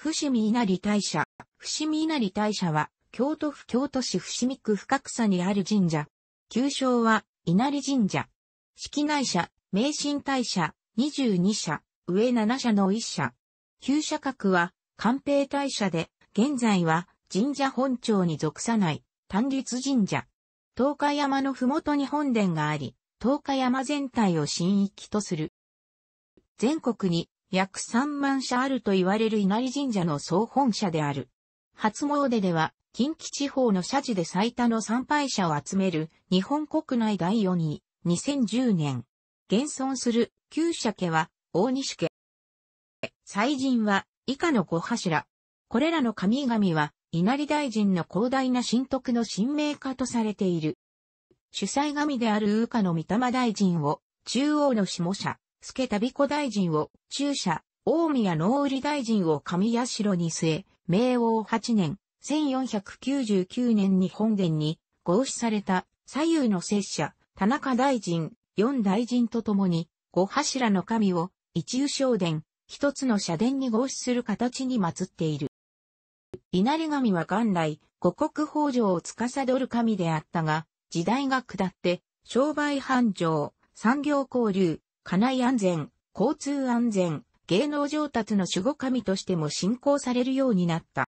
伏見稲荷大社。伏見稲荷大社は、京都府京都市伏見区深草にある神社。旧称は、稲荷神社。式内社、名神大社、22社、上7社の1社。旧社格は、官兵大社で、現在は、神社本庁に属さない、単立神社。東海山のふもとに本殿があり、東海山全体を神域とする。全国に約3万社あると言われる稲荷神社の総本社である。初詣では、近畿地方の社寺で最多の参拝者を集める日本国内第4位、2010年。現存する旧社家は大西家。祭神は以下の5柱。これらの神々は稲荷大臣の広大な神徳の神明化とされている。主催神であるウーカの御霊大臣を中央の下社、助旅子大臣を、中社、大宮農売大臣を上社に据え、明王8年、1499年に本殿に合祀された左右の拙者、田中大臣、四大臣と共に、五柱の神を、一右正殿、一つの社殿に合祀する形に祀っている。稲荷神は元来、五国法上を司る神であったが、時代が下って、商売繁盛、産業交流、家内安全、交通安全、芸能上達の守護神としても信仰されるようになった。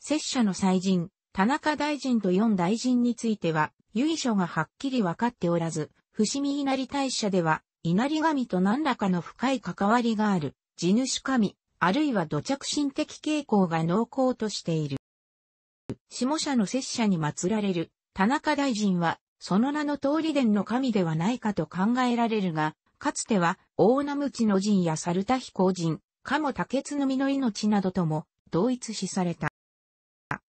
拙者の祭人、田中大臣と四大臣については、由緒がはっきり分かっておらず、伏見稲荷大社では、稲荷神と何らかの深い関わりがある、地主神、あるいは土着心的傾向が濃厚としている。下社の拙者に祀られる、田中大臣は、その名の通り伝の神ではないかと考えられるが、かつては、大名無知の神や猿田飛行か鴨竹津の実の命などとも、同一視された。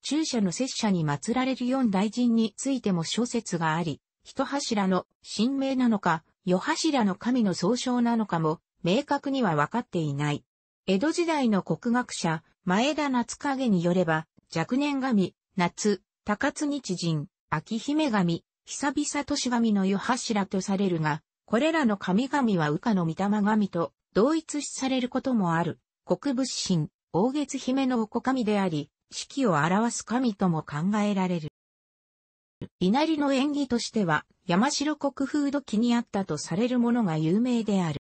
中社の拙者に祀られる四大神についても諸説があり、一柱の神明なのか、世柱の神の総称なのかも、明確にはわかっていない。江戸時代の国学者、前田夏影によれば、若年神、夏、高津日神、秋姫神、久々都市神の世柱とされるが、これらの神々は羽化の御霊神と同一視されることもある、国物神、大月姫のお子神であり、四季を表す神とも考えられる。稲荷の縁起としては、山城国風土記にあったとされるものが有名である。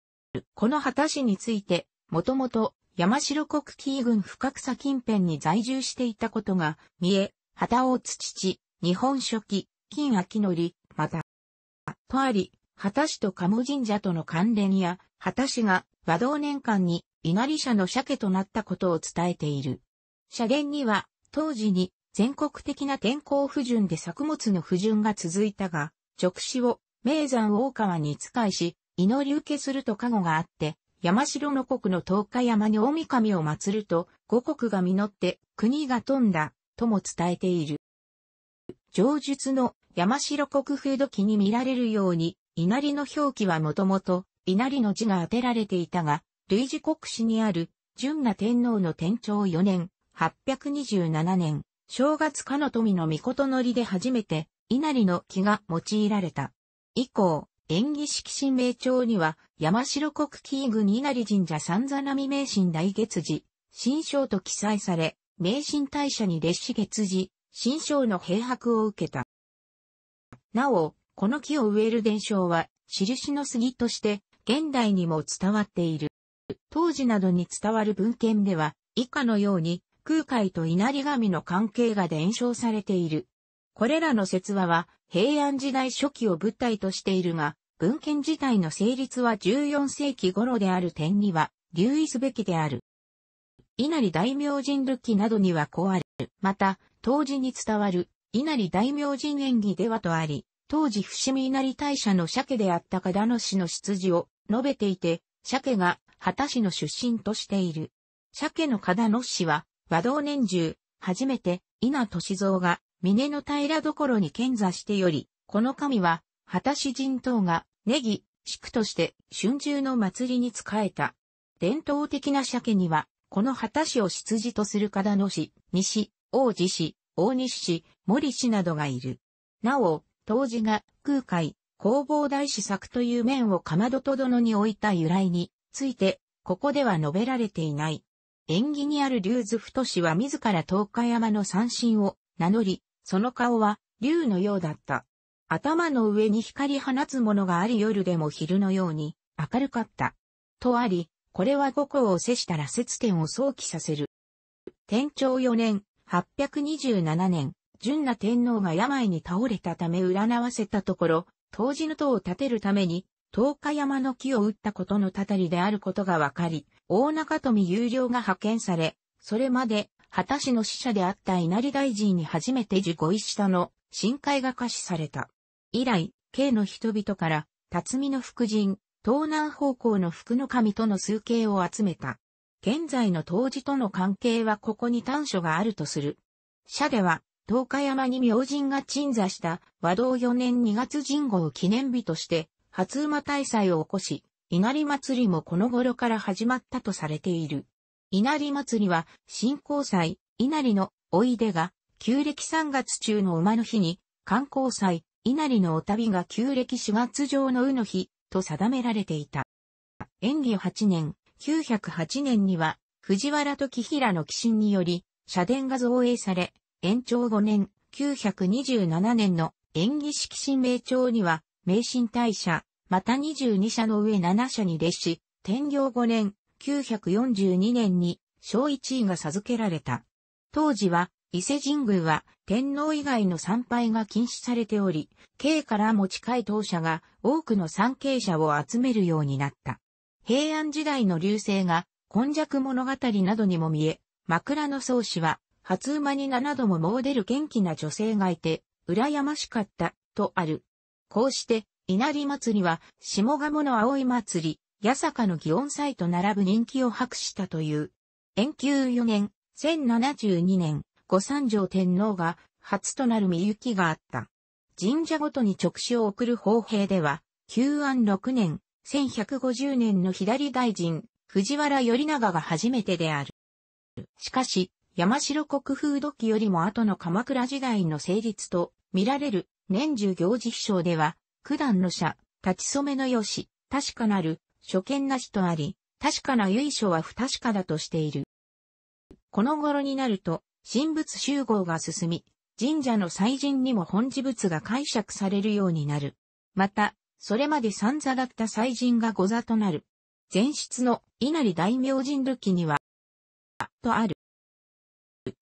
この旗氏について、もともと山城国紀伊郡深草近辺に在住していたことが見え、旗を土地、日本書期、金秋り、また、とあり、畑市と鴨神社との関連や、畑市が和同年間に稲荷社の鮭となったことを伝えている。社殿には、当時に全国的な天候不順で作物の不順が続いたが、直死を名山大川に使いし、祈り受けすると加護があって、山城の国の東海山に大神を祀ると、五国が実って国が富んだ、とも伝えている。上述の山城国風土記に見られるように、稲荷の表記はもともと、稲荷の字が当てられていたが、類似国史にある、純那天皇の天朝4年、827年、正月かの富の御事のりで初めて、稲荷の木が用いられた。以降、演技式神明帳には、山城国紀伊グ稲荷神社三座並名神大月寺、新章と記載され、名神大社に列子月寺、新章の閉白を受けた。なお、この木を植える伝承は、印の杉として、現代にも伝わっている。当時などに伝わる文献では、以下のように、空海と稲荷神の関係が伝承されている。これらの説話は、平安時代初期を物体としているが、文献自体の成立は14世紀頃である点には、留意すべきである。稲荷大明神武器などにはこうある。また、当時に伝わる稲荷大明神演技ではとあり、当時伏見稲荷大社の鮭であった秦野氏の出自を述べていて、鮭が畑市の出身としている。鮭の秦野氏は和同年中、初めて稲歳蔵が峰の平所に見座してより、この神は畑市人等がネギ、宿として春秋の祭りに仕えた。伝統的な鮭には、この畑市を出自とする秦野氏、西、王子市、大西氏、森氏などがいる。なお、当時が空海、弘法大師作という面をかまどと殿に置いた由来について、ここでは述べられていない。縁起にある竜頭太氏は自ら東海山の三神を名乗り、その顔は竜のようだった。頭の上に光り放つものがあり夜でも昼のように明るかった。とあり、これは五行を接したら節点を想起させる。天長4年、827年、純な天皇が病に倒れたため占わせたところ、当時の塔を建てるために、東日山の木を打ったことのたたりであることがわかり、大中富有料が派遣され、それまで、畑氏の使者であった稲荷大臣に初めて受護一下の深海が可視された。以来、京の人々から、辰巳の福神、東南方向の福の神との数形を集めた。現在の当時との関係はここに短所があるとする。社では、東海山に明神が鎮座した和道4年2月神号記念日として、初馬大祭を起こし、稲荷祭りもこの頃から始まったとされている。稲荷祭りは、新興祭、稲荷のおいでが、旧暦3月中の馬の日に、観光祭、稲荷のお旅が旧暦4月上のうの日、と定められていた。演技8年、908年には、藤原時平の寄進により、社殿が造営され、延長5年、927年の演技式神明朝には、名神大社、また22社の上7社に列し、天行5年、942年に、小一位が授けられた。当時は、伊勢神宮は天皇以外の参拝が禁止されており、京からも近い当社が多くの参詣者を集めるようになった。平安時代の流星が、今弱物語などにも見え、枕草子は初馬に7度も詣出る元気な女性がいて、羨ましかった、とある。こうして、稲荷祭りは、下鴨の葵祭り、八坂の祇園祭と並ぶ人気を博したという。延久4年、1072年、五三条天皇が、初となる見行きがあった。神社ごとに直視を送る法兵では、旧安6年、1150年の左大臣、藤原頼長が初めてである。しかし、山城国風土器よりも後の鎌倉時代の成立と見られる年中行事秘書では、九段の社、立ち染めの良し、確かなる、初見なしとあり、確かな由緒は不確かだとしている。この頃になると、神仏集合が進み、神社の祭神にも本事仏が解釈されるようになる。また、それまで散座だった祭神が五座となる。前室の稲荷大明神土器には、とある。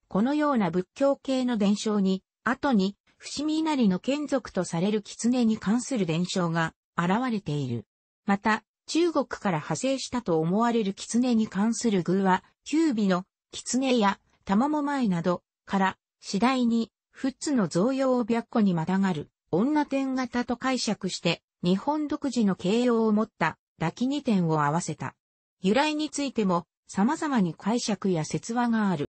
このような仏教系の伝承に、後に、伏見稲荷の眷属とされる狐に関する伝承が現れている。また、中国から派生したと思われる狐に関する偶は、九尾の狐や玉も前などから次第に仏の造用を白虎にまたがる女天型と解釈して日本独自の形容を持った抱き二点を合わせた。由来についても様々に解釈や説話がある。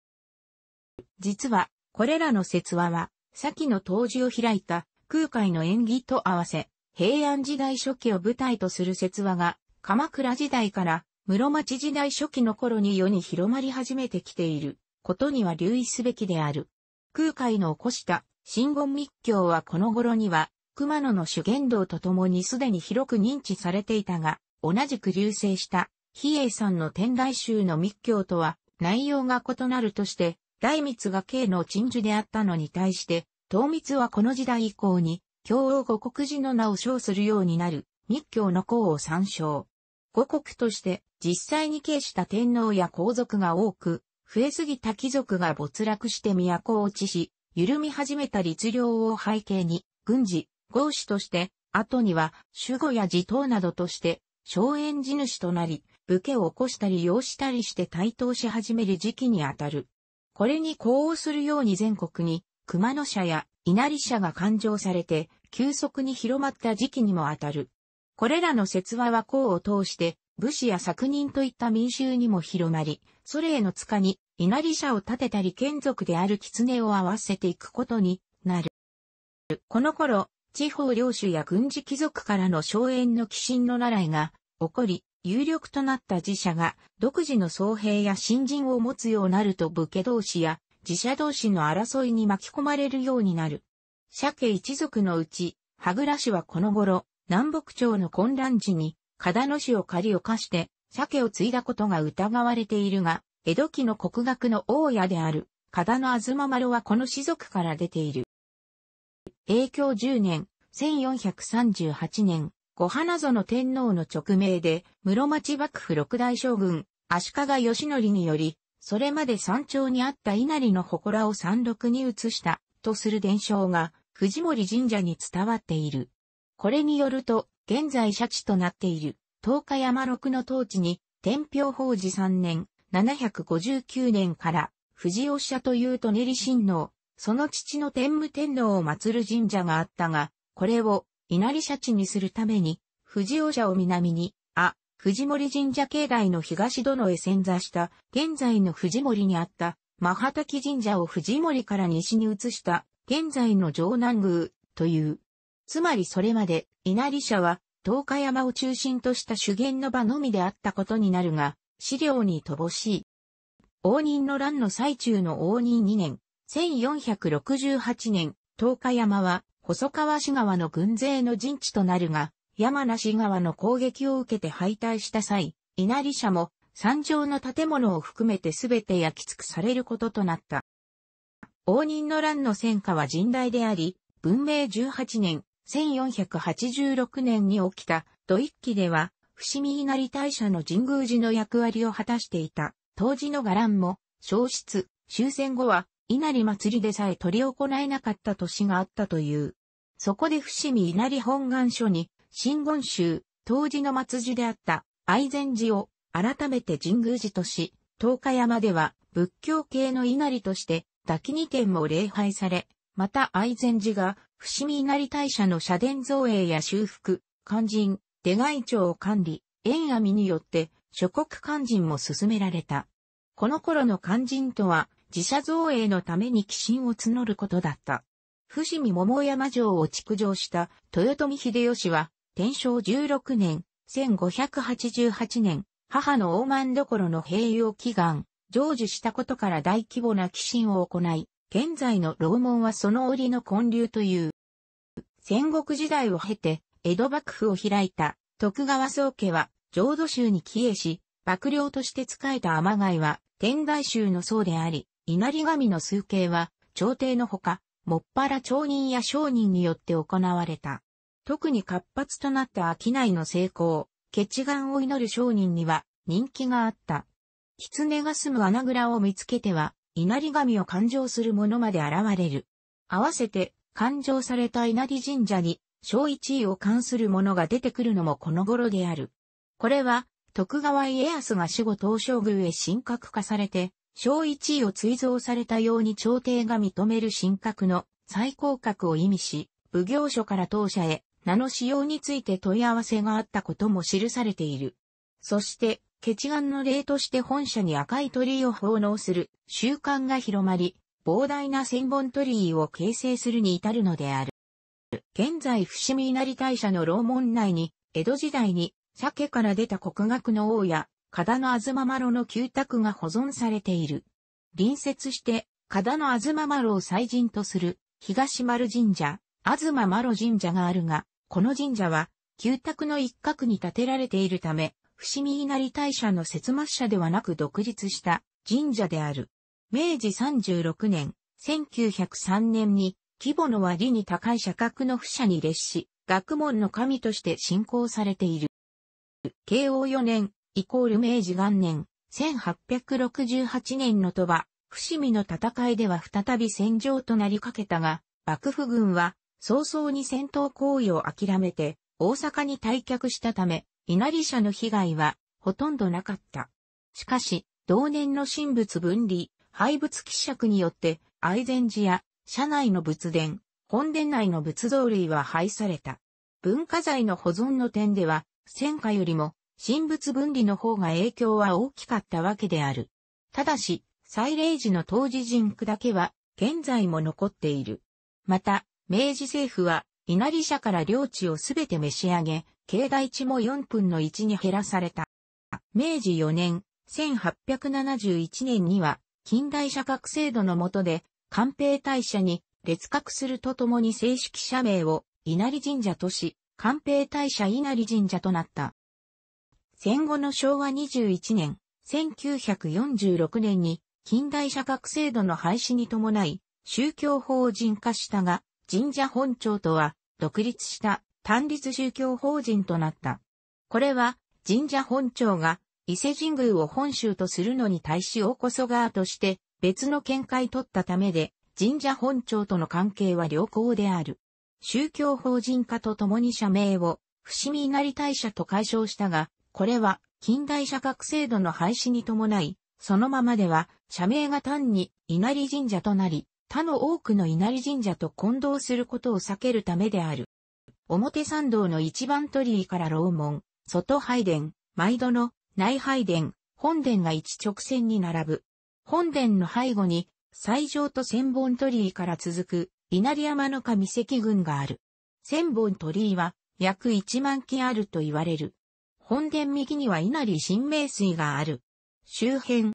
実は、これらの説話は、先の当時を開いた空海の演技と合わせ、平安時代初期を舞台とする説話が、鎌倉時代から室町時代初期の頃に世に広まり始めてきていることには留意すべきである。空海の起こした真言密教はこの頃には、熊野の主言道とともにすでに広く認知されていたが、同じく流星した、比叡山の天台宗の密教とは内容が異なるとして、大密が慶の鎮守であったのに対して、東密はこの時代以降に、京王五国寺の名を称するようになる、密教の功を参照。五国として、実際に慶した天皇や皇族が多く、増えすぎた貴族が没落して都落ちし、緩み始めた律令を背景に、軍事、合主として、後には守護や地頭などとして、荘園地主となり、武家を起こしたり養したりして台頭し始める時期にあたる。これに呼応するように全国に熊野社や稲荷社が勘定されて、急速に広まった時期にもあたる。これらの説話は功を通して、武士や作人といった民衆にも広まり、それへの塚に稲荷社を建てたり剣族である狐を合わせていくことになる。この頃、地方領主や軍事貴族からの荘園の寄進の習いが起こり、有力となった自社が独自の僧兵や新人を持つようになると武家同士や自社同士の争いに巻き込まれるようになる。鮭一族のうち、羽倉氏はこの頃、南北朝の混乱時に、秦の氏を借りを貸して、鮭を継いだことが疑われているが、江戸期の国学の大家である、秦野東丸はこの氏族から出ている。永享10年、1438年、小花園天皇の直命で、室町幕府六大将軍、足利義則により、それまで山頂にあった稲荷の祠を山麓に移した、とする伝承が、藤森神社に伝わっている。これによると、現在社地となっている、東海山六の当地に、天平法寺3年、759年から、藤尾社というとねり親王、その父の天武天皇を祀る神社があったが、これを稲荷社地にするために、藤尾社を南に、あ、藤森神社境内の東殿へ潜座した、現在の藤森にあった、真畑神社を藤森から西に移した、現在の城南宮、という。つまりそれまで、稲荷社は、東海山を中心とした修験の場のみであったことになるが、資料に乏しい。応仁の乱の最中の応仁2年、1468年、東海山は、細川氏川の軍勢の陣地となるが、山梨川の攻撃を受けて敗退した際、稲荷社も山上の建物を含めて全て焼き尽くされることとなった。応仁の乱の戦火は甚大であり、文明18年、1486年に起きた、土一揆では、伏見稲荷大社の神宮寺の役割を果たしていた、当時の伽藍も、消失、終戦後は、稲荷祭りでさえ取り行えなかった年があったという。そこで伏見稲荷本願所に、真言宗、当時の末寺であった愛禅寺を改めて神宮寺とし、東海山では仏教系の稲荷として滝二天も礼拝され、また愛禅寺が伏見稲荷大社の社殿造営や修復、肝心、出外庁を管理、縁網によって諸国肝心も進められた。この頃の肝心とは自社造営のために寄進を募ることだった。伏見桃山城を築城した豊臣秀吉は、天正16年、1588年、母の大満所の平洋祈願、成就したことから大規模な寄進を行い、現在の楼門はその折の建立という。戦国時代を経て、江戸幕府を開いた徳川宗家は、浄土宗に帰依し、幕僚として仕えた天貝は、天台宗の僧であり、稲荷神の崇敬は、朝廷のほか、もっぱら町人や商人によって行われた。特に活発となった商いの成功、決願を祈る商人には人気があった。狐が住む穴蔵を見つけては、稲荷神を勘定する者まで現れる。合わせて、勘定された稲荷神社に、小一位を冠する者が出てくるのもこの頃である。これは、徳川家康が死後東照宮へ神格化されて、小一位を追贈されたように朝廷が認める神格の最高格を意味し、奉行所から当社へ名の使用について問い合わせがあったことも記されている。そして、血眼の例として本社に赤い鳥居を奉納する習慣が広まり、膨大な千本鳥居を形成するに至るのである。現在伏見稲荷大社の楼門内に、江戸時代に鮭から出た国学の王や加田のママロの旧宅が保存されている。隣接して、加田のママロを祭神とする、東丸神社、ママロ神社があるが、この神社は、旧宅の一角に建てられているため、伏見稲荷大社の節末社ではなく独立した神社である。明治36年、1903年に、規模の割に高い社格の不社に列し、学問の神として信仰されている。慶応4年、イコール明治元年、1868年の鳥羽、伏見の戦いでは再び戦場となりかけたが、幕府軍は早々に戦闘行為を諦めて大阪に退却したため、稲荷社の被害はほとんどなかった。しかし、同年の神仏分離、廃仏希釈によって、愛禅寺や社内の仏殿、本殿内の仏像類は廃された。文化財の保存の点では、戦火よりも神仏分離の方が影響は大きかったわけである。ただし、祭礼時の当時人区だけは、現在も残っている。また、明治政府は、稲荷社から領地をすべて召し上げ、境内地も4分の1に減らされた。明治4年、1871年には、近代社格制度の下で、官兵大社に列格するとともに正式社名を稲荷神社とし、官兵大社稲荷神社となった。戦後の昭和21年、1946年に近代社格制度の廃止に伴い、宗教法人化したが、神社本庁とは独立した単立宗教法人となった。これは神社本庁が伊勢神宮を本州とするのに対し大こそ側として別の見解取ったためで、神社本庁との関係は良好である。宗教法人化とともに社名を伏見稲荷大社と解消したが、これは近代社格制度の廃止に伴い、そのままでは社名が単に稲荷神社となり、他の多くの稲荷神社と混同することを避けるためである。表参道の一番鳥居から楼門、外拝殿、毎度の内拝殿、本殿が一直線に並ぶ。本殿の背後に、最上と千本鳥居から続く、稲荷山の神石群がある。千本鳥居は、約一万基あると言われる。本殿右には稲荷神明水がある。周辺。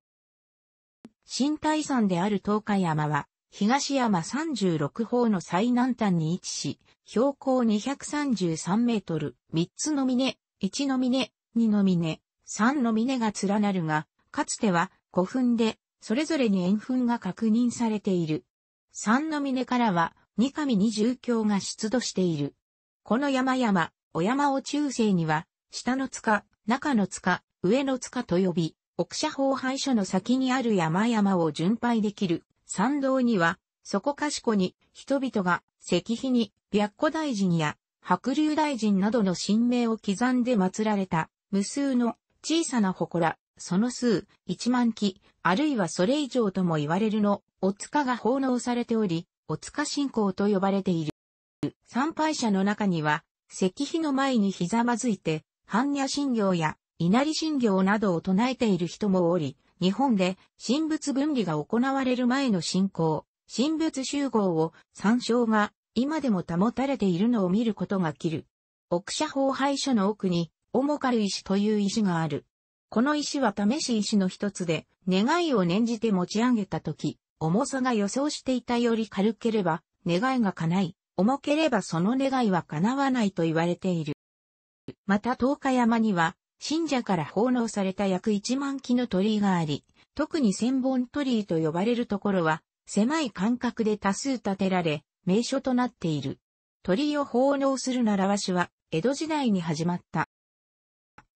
新大山である東海山は、東山36方の最南端に位置し、標高233メートル、3つの峰、1の峰、2の峰、3の峰が連なるが、かつては古墳で、それぞれに円墳が確認されている。3の峰からは、二神二重橋が出土している。この山々、お山を中世には、下の塚、中の塚、上の塚と呼び、奥社法廃所の先にある山々を巡拝できる参道には、そこかしこに人々が石碑に白虎大臣や白龍大臣などの神明を刻んで祀られた無数の小さな祠、その数一万基、あるいはそれ以上とも言われるの、お塚が奉納されており、お塚信仰と呼ばれている。参拝者の中には、石碑の前にひざまずいて、般若心経や稲荷心経などを唱えている人もおり、日本で神仏分離が行われる前の信仰、神仏集合を参照が今でも保たれているのを見ることがきる。奥社法廃所の奥に、重軽かる石という石がある。この石は試し石の一つで、願いを念じて持ち上げたとき、重さが予想していたより軽ければ、願いが叶い、重ければその願いは叶わないと言われている。また東華山には、信者から奉納された約1万基の鳥居があり、特に千本鳥居と呼ばれるところは、狭い間隔で多数建てられ、名所となっている。鳥居を奉納する習わしは、江戸時代に始まった。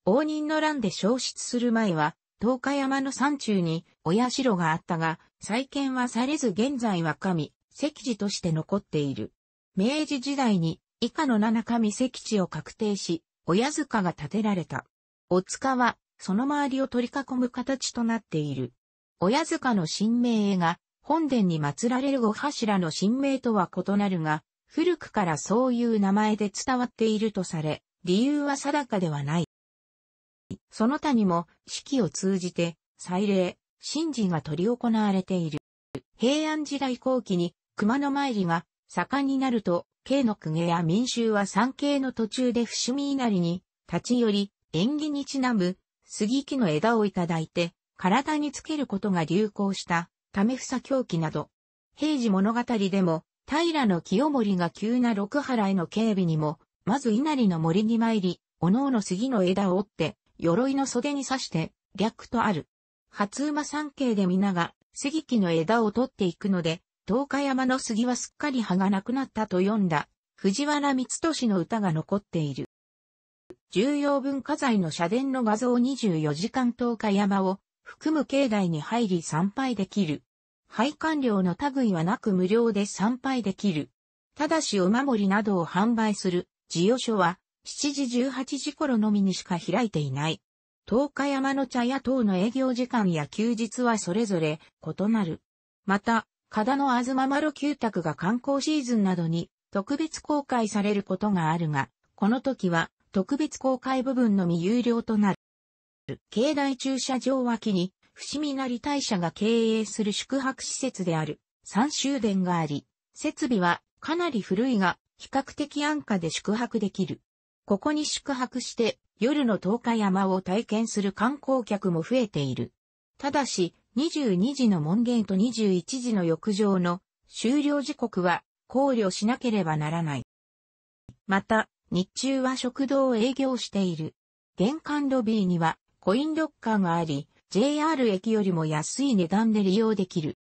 応仁の乱で消失する前は、東華山の山中に親城があったが、再建はされず現在は神、石地として残っている。明治時代に以下の七神石地を確定し、親塚が建てられた。お塚は、その周りを取り囲む形となっている。親塚の神明が、本殿に祀られる五柱の神明とは異なるが、古くからそういう名前で伝わっているとされ、理由は定かではない。その他にも、季を通じて、祭礼、神事が執り行われている。平安時代後期に熊野参りが盛んになると、慶の公家や民衆は三景の途中で伏見稲荷に立ち寄り、縁起にちなむ杉木の枝をいただいて、体につけることが流行したためふさ狂気など。平時物語でも、平の清盛が急な六原への警備にも、まず稲荷の森に参り、おのおの杉の枝を折って、鎧の袖に刺して、略とある。初馬三景で皆が、杉木の枝を取っていくので、東日山の杉はすっかり葉がなくなったと読んだ、藤原光俊の歌が残っている。重要文化財の社殿の画像24時間東日山を含む境内に入り参拝できる。配管料の類はなく無料で参拝できる。ただしお守りなどを販売する、事業所は、7時18時頃のみにしか開いていない。東日山の茶屋等の営業時間や休日はそれぞれ異なる。また、加田のまろ旧宅が観光シーズンなどに特別公開されることがあるが、この時は特別公開部分のみ有料となる。境内駐車場脇に伏見成大社が経営する宿泊施設である三州殿があり、設備はかなり古いが比較的安価で宿泊できる。ここに宿泊して夜の東海山を体験する観光客も増えている。ただし、22時の門限と21時の浴場の終了時刻は考慮しなければならない。また、日中は食堂を営業している。玄関ロビーにはコインロッカーがあり、JR 駅よりも安い値段で利用できる。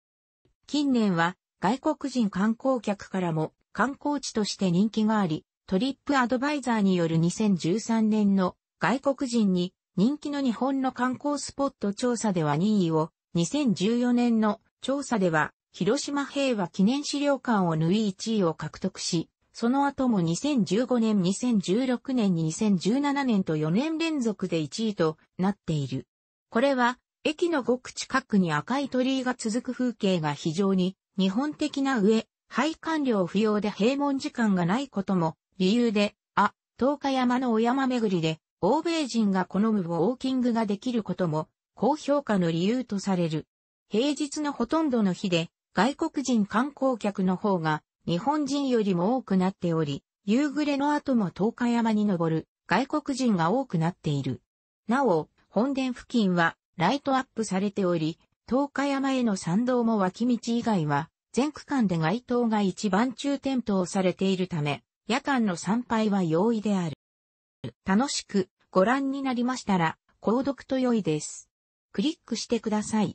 近年は外国人観光客からも観光地として人気があり、トリップアドバイザーによる2013年の外国人に人気の日本の観光スポット調査では任意を2014年の調査では、広島平和記念資料館を縫い1位を獲得し、その後も2015年、2016年、2017年と4年連続で1位となっている。これは、駅のごく近くに赤い鳥居が続く風景が非常に日本的な上、配管料不要で閉門時間がないことも理由で、あ、東日山のお山巡りで、欧米人が好むウォーキングができることも高評価の理由とされる。平日のほとんどの日で、外国人観光客の方が日本人よりも多くなっており、夕暮れの後も東海山に登る外国人が多くなっている。なお、本殿付近はライトアップされており、東海山への参道も脇道以外は、全区間で街灯が一番中点灯されているため、夜間の参拝は容易である。楽しくご覧になりましたら、購読と良いです。クリックしてください。